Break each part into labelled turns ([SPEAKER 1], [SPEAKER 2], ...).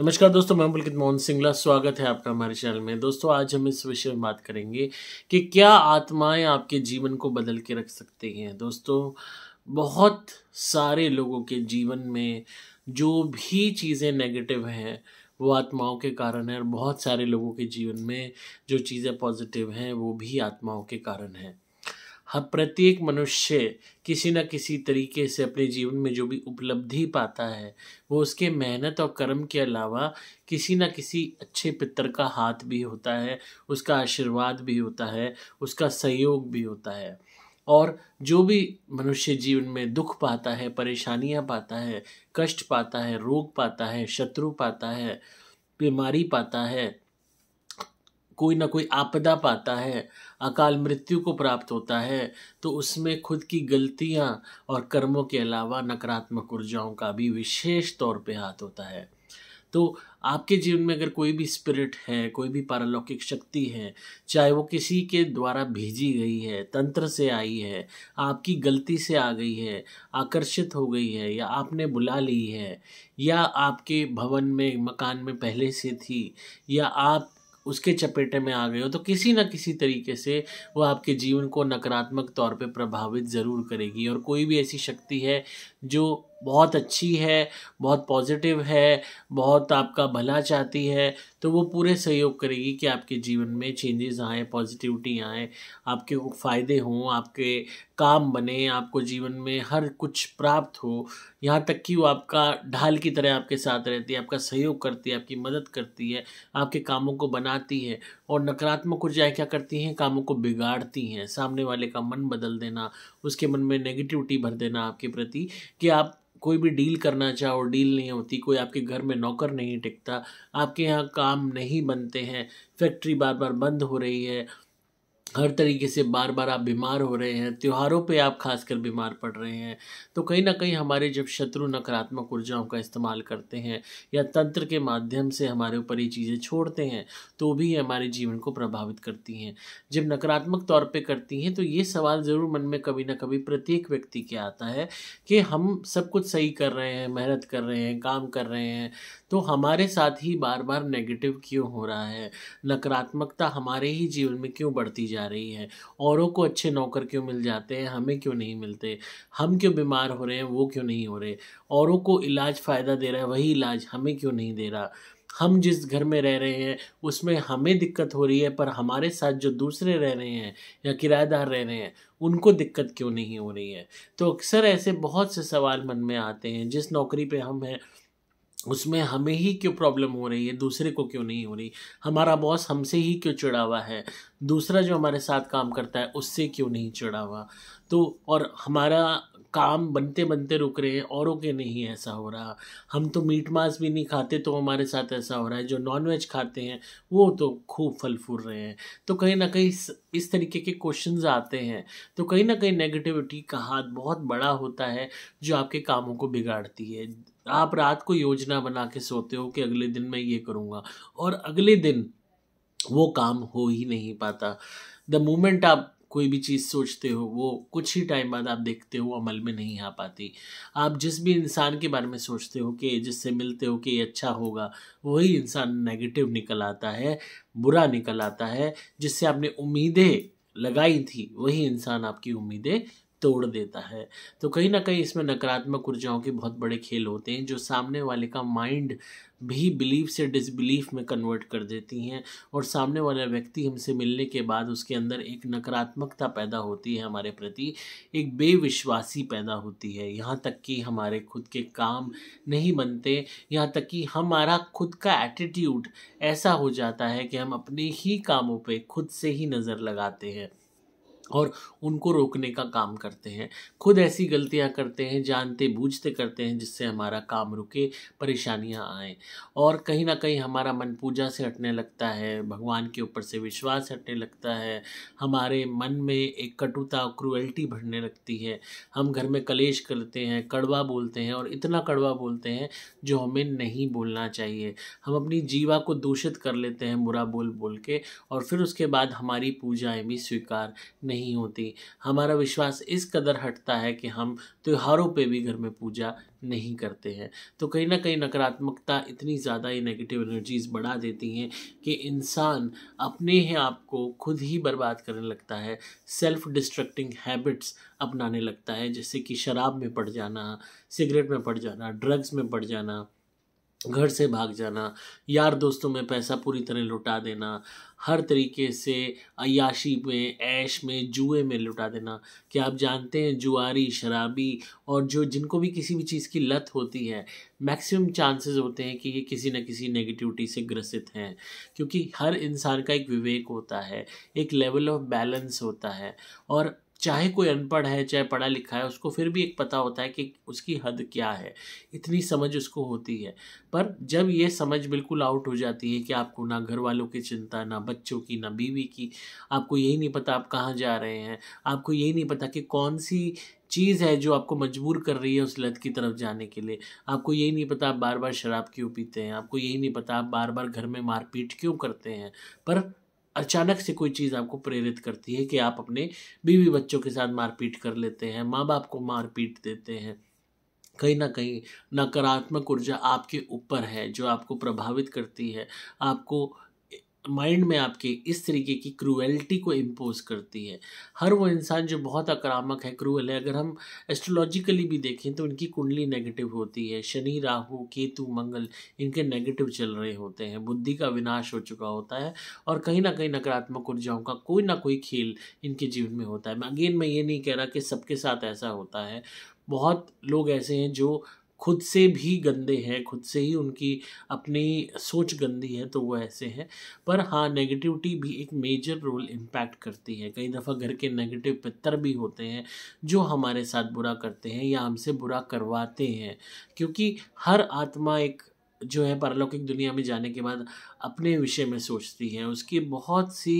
[SPEAKER 1] नमस्कार दोस्तों मैं पुलकित मोहन सिंगला स्वागत है आपका हमारे चैनल में दोस्तों आज हम इस विषय में बात करेंगे कि क्या आत्माएं आपके जीवन को बदल के रख सकती हैं दोस्तों बहुत सारे लोगों के जीवन में जो भी चीज़ें नेगेटिव हैं वो आत्माओं के कारण है और बहुत सारे लोगों के जीवन में जो चीज़ें पॉजिटिव हैं वो भी आत्माओं के कारण हैं हर प्रत्येक मनुष्य किसी न किसी तरीके से अपने जीवन में जो भी उपलब्धि पाता है वो उसके मेहनत और कर्म के अलावा किसी न किसी अच्छे पितर का हाथ भी होता है उसका आशीर्वाद भी होता है उसका सहयोग भी होता है और जो भी मनुष्य जीवन में दुख पाता है परेशानियाँ पाता है कष्ट पाता है रोग पाता है शत्रु पाता है बीमारी पाता है कोई ना कोई आपदा पाता है अकाल मृत्यु को प्राप्त होता है तो उसमें खुद की गलतियां और कर्मों के अलावा नकारात्मक ऊर्जाओं का भी विशेष तौर पे हाथ होता है तो आपके जीवन में अगर कोई भी स्पिरिट है कोई भी पारलौकिक शक्ति है चाहे वो किसी के द्वारा भेजी गई है तंत्र से आई है आपकी गलती से आ गई है आकर्षित हो गई है या आपने बुला ली है या आपके भवन में मकान में पहले से थी या आप उसके चपेटे में आ गए हो तो किसी ना किसी तरीके से वो आपके जीवन को नकारात्मक तौर पे प्रभावित ज़रूर करेगी और कोई भी ऐसी शक्ति है जो बहुत अच्छी है बहुत पॉजिटिव है बहुत आपका भला चाहती है तो वो पूरे सहयोग करेगी कि आपके जीवन में चेंजेस आए पॉजिटिविटी आए आपके फ़ायदे हों आपके काम बने आपको जीवन में हर कुछ प्राप्त हो यहाँ तक कि वो आपका ढाल की तरह आपके साथ रहती है आपका सहयोग करती है आपकी मदद करती है आपके कामों को बनाती है और नकारात्मक ऊर्जाएँ क्या करती हैं कामों को बिगाड़ती हैं सामने वाले का मन बदल देना उसके मन में नेगेटिविटी भर देना आपके प्रति कि आप कोई भी डील करना चाहो डील नहीं होती कोई आपके घर में नौकर नहीं टिकता आपके यहाँ काम नहीं बनते हैं फैक्ट्री बार बार बंद हो रही है हर तरीके से बार बार आप बीमार हो रहे हैं त्योहारों पे आप खासकर बीमार पड़ रहे हैं तो कहीं ना कहीं हमारे जब शत्रु नकारात्मक ऊर्जाओं का इस्तेमाल करते हैं या तंत्र के माध्यम से हमारे ऊपर ये चीज़ें छोड़ते हैं तो भी ये हमारे जीवन को प्रभावित करती हैं जब नकारात्मक तौर पर करती हैं तो ये सवाल ज़रूर मन में कभी ना कभी प्रत्येक व्यक्ति के आता है कि हम सब कुछ सही कर रहे हैं मेहनत कर रहे हैं काम कर रहे हैं तो हमारे साथ ही बार बार नेगेटिव क्यों हो रहा है नकारात्मकता हमारे ही जीवन में क्यों बढ़ती जा रही है औरों को अच्छे नौकर क्यों मिल जाते हैं हमें क्यों नहीं मिलते हम क्यों बीमार हो रहे हैं वो क्यों नहीं हो रहे औरों को इलाज फ़ायदा दे रहा है वही इलाज हमें क्यों नहीं दे रहा हम जिस घर में रह रहे हैं उसमें हमें दिक्कत हो रही है पर हमारे साथ जो दूसरे रह रहे हैं या किराएदार रह रहे हैं उनको दिक्कत क्यों नहीं हो रही है तो अक्सर ऐसे बहुत से सवाल मन में आते हैं जिस नौकरी पे हम हैं उसमें हमें ही क्यों प्रॉब्लम हो रही है दूसरे को क्यों नहीं हो रही हमारा बॉस हमसे ही क्यों चिड़ा हुआ है दूसरा जो हमारे साथ काम करता है उससे क्यों नहीं चढ़ा हुआ तो और हमारा काम बनते बनते रुक रहे हैं औरों के नहीं ऐसा हो रहा हम तो मीट मांस भी नहीं खाते तो हमारे साथ ऐसा हो रहा है जो नॉनवेज खाते हैं वो तो खूब फल फूल रहे हैं तो कहीं ना कहीं इस तरीके के क्वेश्चन आते हैं तो कहीं ना कहीं नेगेटिविटी का हाथ बहुत बड़ा होता है जो आपके कामों को बिगाड़ती है आप रात को योजना बना के सोते हो कि अगले दिन मैं ये करूँगा और अगले दिन वो काम हो ही नहीं पाता द मोमेंट आप कोई भी चीज़ सोचते हो वो कुछ ही टाइम बाद आप देखते हो अमल में नहीं आ पाती आप जिस भी इंसान के बारे में सोचते हो कि जिससे मिलते हो कि ये अच्छा होगा वही इंसान नेगेटिव निकल आता है बुरा निकल आता है जिससे आपने उम्मीदें लगाई थी वही इंसान आपकी उम्मीदें तोड़ देता है तो कहीं ना कहीं इसमें नकारात्मक ऊर्जाओं के बहुत बड़े खेल होते हैं जो सामने वाले का माइंड भी बिलीफ से डिसबिलीफ में कन्वर्ट कर देती हैं और सामने वाला व्यक्ति हमसे मिलने के बाद उसके अंदर एक नकारात्मकता पैदा होती है हमारे प्रति एक बेविश्वासी पैदा होती है यहाँ तक कि हमारे खुद के काम नहीं बनते यहाँ तक कि हमारा खुद का एटीट्यूड ऐसा हो जाता है कि हम अपने ही कामों पे खुद से ही नज़र लगाते हैं और उनको रोकने का काम करते हैं खुद ऐसी गलतियां करते हैं जानते बूझते करते हैं जिससे हमारा काम रुके परेशानियां आए और कहीं ना कहीं हमारा मन पूजा से हटने लगता है भगवान के ऊपर से विश्वास हटने लगता है हमारे मन में एक कटुता क्रुएल्टी भरने लगती है हम घर में कलेश करते हैं कड़वा बोलते हैं और इतना कड़वा बोलते हैं जो हमें नहीं बोलना चाहिए हम अपनी जीवा को दूषित कर लेते हैं बुरा बोल बोल के और फिर उसके बाद हमारी पूजाएँ भी स्वीकार नहीं नहीं होती हमारा विश्वास इस कदर हटता है कि हम त्योहारों पे भी घर में पूजा नहीं करते हैं तो कहीं ना कहीं नकारात्मकता इतनी ज़्यादा ये नेगेटिव एनर्जीज़ बढ़ा देती हैं कि इंसान अपने ही आप को खुद ही बर्बाद करने लगता है सेल्फ डिस्ट्रक्टिंग हैबिट्स अपनाने लगता है जैसे कि शराब में पड़ जाना सिगरेट में पड़ जाना ड्रग्स में पड़ जाना घर से भाग जाना यार दोस्तों में पैसा पूरी तरह लुटा देना हर तरीके से अयाशी में ऐश में जुए में लुटा देना क्या आप जानते हैं जुआरी शराबी और जो जिनको भी किसी भी चीज़ की लत होती है मैक्सिमम चांसेस होते हैं कि ये किसी न किसी नेगेटिविटी से ग्रसित हैं क्योंकि हर इंसान का एक विवेक होता है एक लेवल ऑफ बैलेंस होता है और चाहे कोई अनपढ़ है चाहे पढ़ा लिखा है उसको फिर भी एक पता होता है कि उसकी हद क्या है इतनी समझ उसको होती है पर जब ये समझ बिल्कुल आउट हो जाती है कि आपको ना घर वालों की चिंता ना बच्चों की ना बीवी की आपको यही नहीं पता आप कहाँ जा रहे हैं आपको यही नहीं पता कि कौन सी चीज़ है जो आपको मजबूर कर रही है उस लत की तरफ जाने के लिए आपको यही नहीं पता आप बार बार शराब क्यों पीते हैं आपको यही नहीं पता आप बार बार घर में मारपीट क्यों करते हैं पर अचानक से कोई चीज़ आपको प्रेरित करती है कि आप अपने बीवी बच्चों के साथ मारपीट कर लेते हैं माँ बाप को मारपीट देते हैं कहीं ना कहीं नकारात्मक ऊर्जा आपके ऊपर है जो आपको प्रभावित करती है आपको माइंड में आपके इस तरीके की क्रूएल्टी को इम्पोज करती है हर वो इंसान जो बहुत आक्रामक है क्रूअल है अगर हम एस्ट्रोलॉजिकली भी देखें तो इनकी कुंडली नेगेटिव होती है शनि राहु केतु मंगल इनके नेगेटिव चल रहे होते हैं बुद्धि का विनाश हो चुका होता है और कहीं ना कहीं नकारात्मक ऊर्जाओं का कोई ना कोई खेल इनके जीवन में होता है मैं अगेन मैं ये नहीं कह रहा कि सबके साथ ऐसा होता है बहुत लोग ऐसे हैं जो खुद से भी गंदे हैं खुद से ही उनकी अपनी सोच गंदी है तो वो ऐसे हैं पर हाँ नेगेटिविटी भी एक मेजर रोल इम्पैक्ट करती है कई दफ़ा घर के नेगेटिव पितर भी होते हैं जो हमारे साथ बुरा करते हैं या हमसे बुरा करवाते हैं क्योंकि हर आत्मा एक जो है पारलौकिक दुनिया में जाने के बाद अपने विषय में सोचती हैं उसकी बहुत सी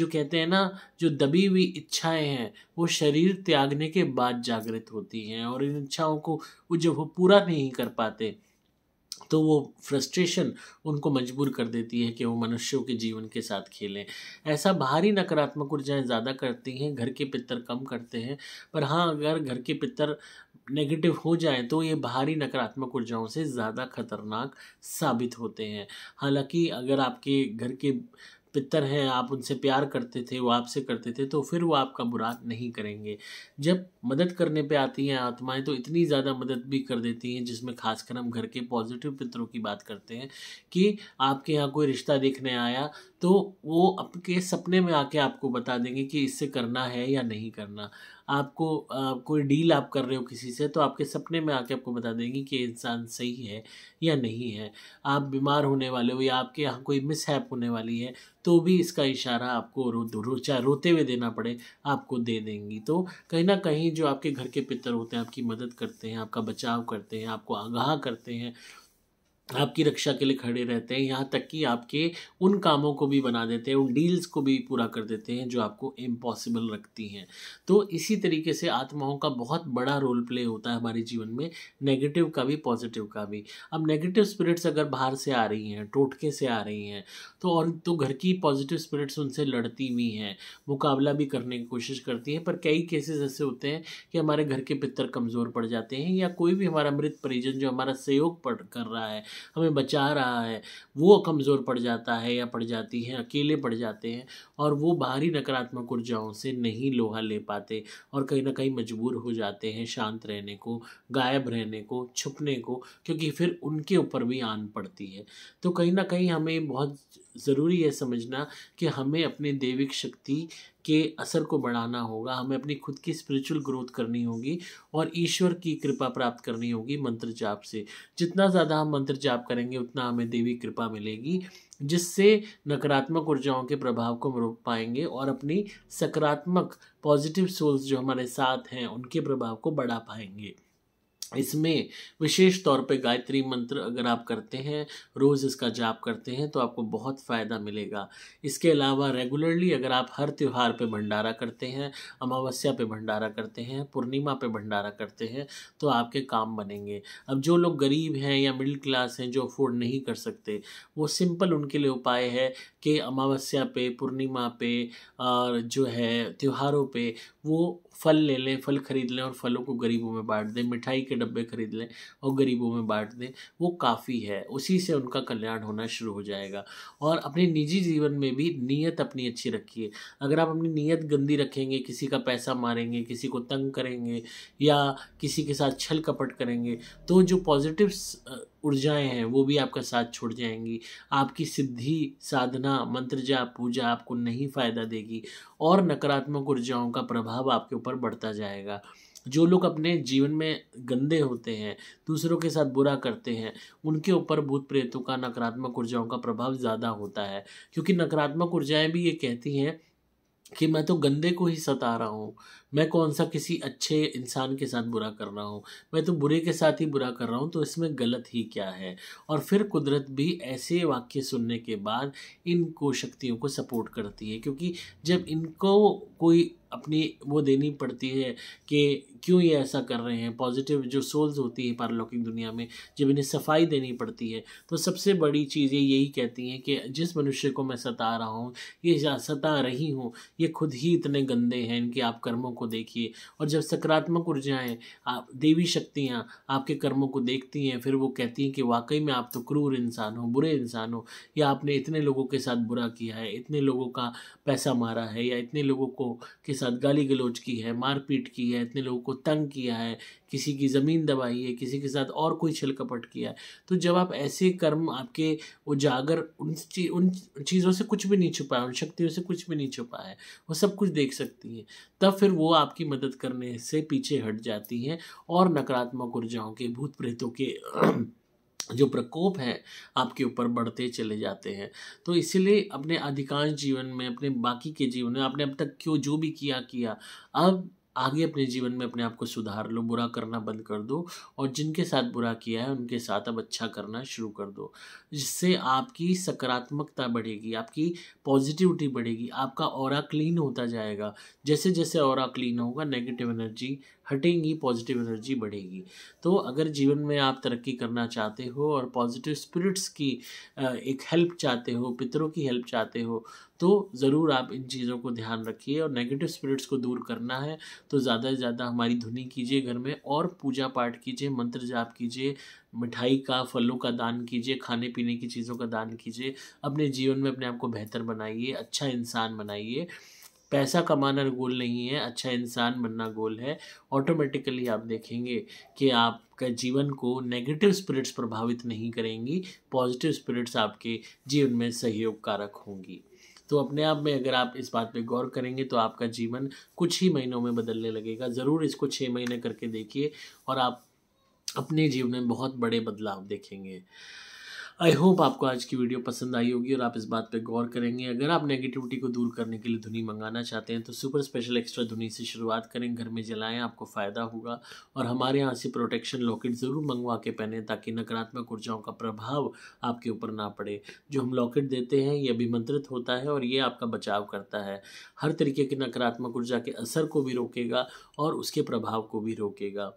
[SPEAKER 1] जो कहते हैं ना जो दबी हुई इच्छाएं हैं वो शरीर त्यागने के बाद जागृत होती हैं और इन इच्छाओं को वो जब वो पूरा नहीं कर पाते तो वो फ्रस्ट्रेशन उनको मजबूर कर देती है कि वो मनुष्यों के जीवन के साथ खेलें ऐसा बाहरी नकारात्मक ऊर्जाएं ज़्यादा करती हैं घर के पितर कम करते हैं पर हाँ अगर घर के पितर नेगेटिव हो जाए तो ये बाहरी नकारात्मक ऊर्जाओं से ज़्यादा खतरनाक साबित होते हैं हालांकि अगर आपके घर के पितर हैं आप उनसे प्यार करते थे वो आपसे करते थे तो फिर वो आपका बुरा नहीं करेंगे जब मदद करने पे आती हैं आत्माएं तो इतनी ज़्यादा मदद भी कर देती हैं जिसमें खासकर हम घर के पॉजिटिव पितरों की बात करते हैं कि आपके यहाँ कोई रिश्ता देखने आया तो वो आपके सपने में आके आपको बता देंगे कि इससे करना है या नहीं करना आपको कोई डील आप कर रहे हो किसी से तो आपके सपने में आके आपको बता देंगी कि इंसान सही है या नहीं है आप बीमार होने वाले हो या आपके यहाँ कोई मिसहैप होने वाली है तो भी इसका इशारा आपको रो रो चाहे रोते हुए देना पड़े आपको दे देंगी तो कहीं ना कहीं जो आपके घर के पितर होते हैं आपकी मदद करते हैं आपका बचाव करते हैं आपको आगाह करते हैं आपकी रक्षा के लिए खड़े रहते हैं यहाँ तक कि आपके उन कामों को भी बना देते हैं उन डील्स को भी पूरा कर देते हैं जो आपको इम्पॉसिबल रखती हैं तो इसी तरीके से आत्माओं का बहुत बड़ा रोल प्ले होता है हमारे जीवन में नेगेटिव का भी पॉजिटिव का भी अब नेगेटिव स्पिरिट्स अगर बाहर से आ रही हैं टोटके से आ रही हैं तो और तो घर की पॉजिटिव स्पिरिट्स उनसे लड़ती भी हैं मुकाबला भी करने की कोशिश करती हैं पर कई केसेस ऐसे होते हैं कि हमारे घर के पितर कमज़ोर पड़ जाते हैं या कोई भी हमारा मृत परिजन जो हमारा सहयोग कर रहा है हमें बचा रहा है वो कमज़ोर पड़ जाता है या पड़ जाती है अकेले पड़ जाते हैं और वो बाहरी नकारात्मक ऊर्जाओं से नहीं लोहा ले पाते और कहीं ना कहीं मजबूर हो जाते हैं शांत रहने को गायब रहने को छुपने को क्योंकि फिर उनके ऊपर भी आन पड़ती है तो कहीं ना कहीं हमें बहुत ज़रूरी है समझना कि हमें अपने देविक शक्ति के असर को बढ़ाना होगा हमें अपनी खुद की स्पिरिचुअल ग्रोथ करनी होगी और ईश्वर की कृपा प्राप्त करनी होगी मंत्र जाप से जितना ज़्यादा हम मंत्र जाप करेंगे उतना हमें देवी कृपा मिलेगी जिससे नकारात्मक ऊर्जाओं के प्रभाव को रोक पाएंगे और अपनी सकारात्मक पॉजिटिव सोल्स जो हमारे साथ हैं उनके प्रभाव को बढ़ा पाएंगे इसमें विशेष तौर पे गायत्री मंत्र अगर आप करते हैं रोज़ इसका जाप करते हैं तो आपको बहुत फ़ायदा मिलेगा इसके अलावा रेगुलरली अगर आप हर त्यौहार पे भंडारा करते हैं अमावस्या पे भंडारा करते हैं पूर्णिमा पे भंडारा करते हैं तो आपके काम बनेंगे अब जो लोग गरीब हैं या मिडिल क्लास हैं जो अफोर्ड नहीं कर सकते वो सिंपल उनके लिए उपाय है कि अमावस्या पे पूर्णिमा पे और जो है त्यौहारों पर वो फल ले लें फल खरीद लें और फलों को गरीबों में बांट दें मिठाई के डब्बे खरीद लें और गरीबों में बांट दें वो काफ़ी है उसी से उनका कल्याण होना शुरू हो जाएगा और अपने निजी जीवन में भी नीयत अपनी अच्छी रखिए अगर आप अपनी नीयत गंदी रखेंगे किसी का पैसा मारेंगे किसी को तंग करेंगे या किसी के साथ छल कपट करेंगे तो जो पॉजिटिव ऊर्जाएं हैं वो भी आपका साथ छोड़ जाएंगी आपकी सिद्धि साधना मंत्र जाप पूजा आपको नहीं फ़ायदा देगी और नकारात्मक ऊर्जाओं का प्रभाव आपके ऊपर बढ़ता जाएगा जो लोग अपने जीवन में गंदे होते हैं दूसरों के साथ बुरा करते हैं उनके ऊपर भूत प्रेतों का नकारात्मक ऊर्जाओं का प्रभाव ज़्यादा होता है क्योंकि नकारात्मक ऊर्जाएं भी ये कहती हैं कि मैं तो गंदे को ही सता रहा हूँ मैं कौन सा किसी अच्छे इंसान के साथ बुरा कर रहा हूँ मैं तो बुरे के साथ ही बुरा कर रहा हूँ तो इसमें गलत ही क्या है और फिर कुदरत भी ऐसे वाक्य सुनने के बाद इनको शक्तियों को सपोर्ट करती है क्योंकि जब इनको कोई अपनी वो देनी पड़ती है कि क्यों ये ऐसा कर रहे हैं पॉजिटिव जो सोल्स होती है पारलौकिक दुनिया में जब इन्हें सफाई देनी पड़ती है तो सबसे बड़ी चीज़ ये यही कहती हैं कि जिस मनुष्य को मैं सता रहा हूँ ये सता रही हूँ ये खुद ही इतने गंदे हैं इनके आप कर्मों को देखिए और जब सकारात्मक ऊर्जाएं आप देवी शक्तियाँ आपके कर्मों को देखती हैं फिर वो कहती हैं कि वाकई में आप तो क्रूर इंसान हो बुरे इंसान हो या आपने इतने लोगों के साथ बुरा किया है इतने लोगों का पैसा मारा है या इतने लोगों को के साथ गाली गलोच की है मारपीट की है इतने लोगों को तंग किया है किसी की ज़मीन दबाई है किसी के साथ और कोई छल कपट किया है तो जब आप ऐसे कर्म आपके उजागर उन उन चीज़ों से कुछ भी नहीं छुपा है उन शक्तियों से कुछ भी नहीं छुपा है वो सब कुछ देख सकती हैं तब फिर वो आपकी मदद करने से पीछे हट जाती हैं और नकारात्मक ऊर्जाओं के भूत प्रेतों के जो प्रकोप है आपके ऊपर बढ़ते चले जाते हैं तो इसलिए अपने अधिकांश जीवन में अपने बाकी के जीवन में आपने अब तक क्यों जो भी किया किया अब आगे अपने जीवन में अपने आप को सुधार लो बुरा करना बंद कर दो और जिनके साथ बुरा किया है उनके साथ अब अच्छा करना शुरू कर दो जिससे आपकी सकारात्मकता बढ़ेगी आपकी पॉजिटिविटी बढ़ेगी आपका और क्लीन होता जाएगा जैसे जैसे और क्लीन होगा नेगेटिव एनर्जी हटेंगी पॉजिटिव एनर्जी बढ़ेगी तो अगर जीवन में आप तरक्की करना चाहते हो और पॉजिटिव स्पिरिट्स की एक हेल्प चाहते हो पितरों की हेल्प चाहते हो तो ज़रूर आप इन चीज़ों को ध्यान रखिए और नेगेटिव स्पिरिट्स को दूर करना है तो ज़्यादा से ज़्यादा हमारी धुनी कीजिए घर में और पूजा पाठ कीजिए मंत्र जाप कीजिए मिठाई का फलों का दान कीजिए खाने पीने की चीज़ों का दान कीजिए अपने जीवन में अपने आप को बेहतर बनाइए अच्छा इंसान बनाइए पैसा कमाना गोल नहीं है अच्छा इंसान बनना गोल है ऑटोमेटिकली आप देखेंगे कि आपके जीवन को नेगेटिव स्पिरिट्स प्रभावित नहीं करेंगी पॉजिटिव स्पिरिट्स आपके जीवन में सहयोग कारक होंगी तो अपने आप में अगर आप इस बात पे गौर करेंगे तो आपका जीवन कुछ ही महीनों में बदलने लगेगा ज़रूर इसको छः महीने करके देखिए और आप अपने जीवन में बहुत बड़े बदलाव देखेंगे आई होप आपको आज की वीडियो पसंद आई होगी और आप इस बात पे गौर करेंगे अगर आप नेगेटिविटी को दूर करने के लिए धुनी मंगाना चाहते हैं तो सुपर स्पेशल एक्स्ट्रा धुनी से शुरुआत करें घर में जलाएं आपको फ़ायदा होगा और हमारे यहाँ से प्रोटेक्शन लॉकेट ज़रूर मंगवा के पहने ताकि नकारात्मक ऊर्जाओं का प्रभाव आपके ऊपर ना पड़े जो हम लॉकेट देते हैं ये अभिमंत्रित होता है और ये आपका बचाव करता है हर तरीके की नकारात्मक ऊर्जा के असर को भी रोकेगा और उसके प्रभाव को भी रोकेगा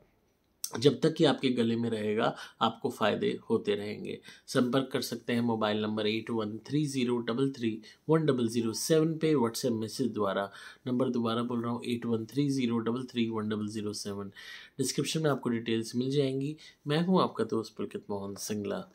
[SPEAKER 1] जब तक कि आपके गले में रहेगा आपको फ़ायदे होते रहेंगे संपर्क कर सकते हैं mobile number eight one three zero double three one double zero seven पे व्हाट्सएप मैसेज द्वारा नंबर दोबारा बोल रहा हूँ eight one three zero double three one double zero seven description में आपको डिटेल्स मिल जाएंगी मैं हूँ आपका दोस्त पुलकित मोहन सिंगला